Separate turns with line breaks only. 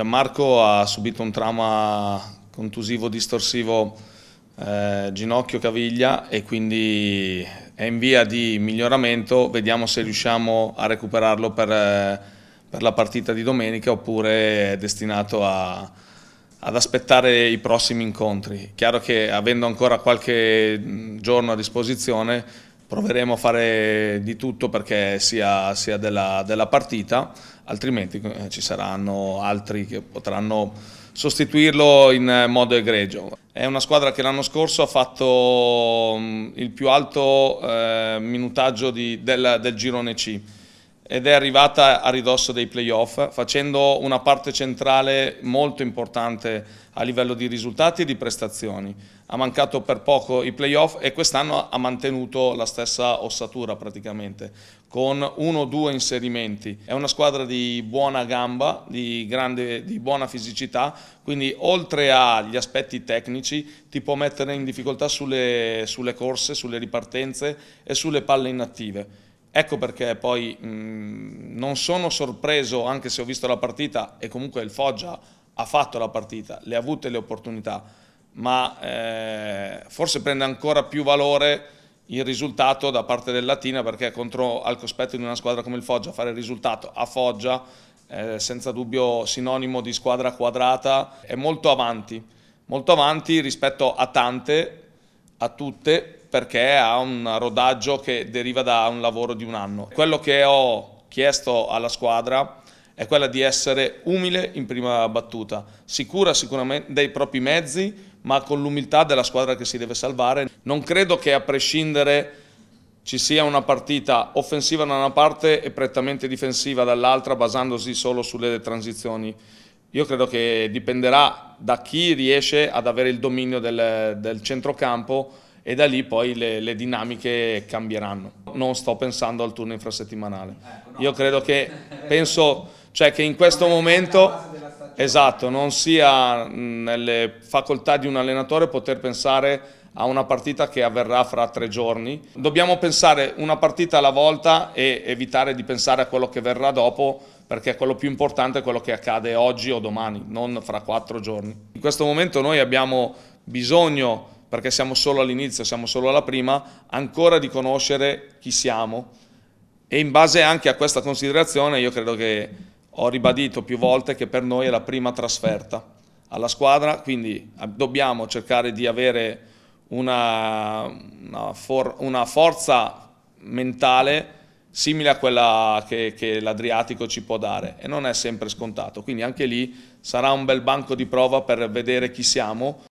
Gianmarco ha subito un trauma contusivo distorsivo eh, ginocchio caviglia e quindi è in via di miglioramento, vediamo se riusciamo a recuperarlo per, eh, per la partita di domenica oppure è destinato a, ad aspettare i prossimi incontri. Chiaro che avendo ancora qualche mm, giorno a disposizione proveremo a fare di tutto perché sia, sia della, della partita, altrimenti eh, ci saranno altri che potranno sostituirlo in modo egregio. È una squadra che l'anno scorso ha fatto mm, il più alto eh, minutaggio di, del, del girone C ed è arrivata a ridosso dei playoff facendo una parte centrale molto importante a livello di risultati e di prestazioni. Ha mancato per poco i playoff e quest'anno ha mantenuto la stessa ossatura praticamente con uno o due inserimenti. È una squadra di buona gamba, di, grande, di buona fisicità, quindi oltre agli aspetti tecnici ti può mettere in difficoltà sulle, sulle corse, sulle ripartenze e sulle palle inattive Ecco perché poi mh, non sono sorpreso, anche se ho visto la partita e comunque il Foggia ha fatto la partita, le ha avute le opportunità, ma eh, forse prende ancora più valore il risultato da parte del Latina perché contro, al cospetto di una squadra come il Foggia fare il risultato a Foggia eh, senza dubbio sinonimo di squadra quadrata è molto avanti, molto avanti rispetto a tante, a tutte perché ha un rodaggio che deriva da un lavoro di un anno. Quello che ho chiesto alla squadra è quella di essere umile in prima battuta, sicura sicuramente dei propri mezzi, ma con l'umiltà della squadra che si deve salvare. Non credo che a prescindere ci sia una partita offensiva da una parte e prettamente difensiva dall'altra basandosi solo sulle transizioni. Io credo che dipenderà da chi riesce ad avere il dominio del, del centrocampo e da lì poi le, le dinamiche cambieranno. Non sto pensando al turno infrasettimanale. Ecco, Io credo che, penso, cioè che in questo momento... Esatto, non sia nelle facoltà di un allenatore poter pensare a una partita che avverrà fra tre giorni. Dobbiamo pensare una partita alla volta e evitare di pensare a quello che verrà dopo perché quello più importante è quello che accade oggi o domani, non fra quattro giorni. In questo momento noi abbiamo bisogno perché siamo solo all'inizio, siamo solo alla prima, ancora di conoscere chi siamo. E in base anche a questa considerazione io credo che ho ribadito più volte che per noi è la prima trasferta alla squadra, quindi dobbiamo cercare di avere una, una, for, una forza mentale simile a quella che, che l'Adriatico ci può dare e non è sempre scontato, quindi anche lì sarà un bel banco di prova per vedere chi siamo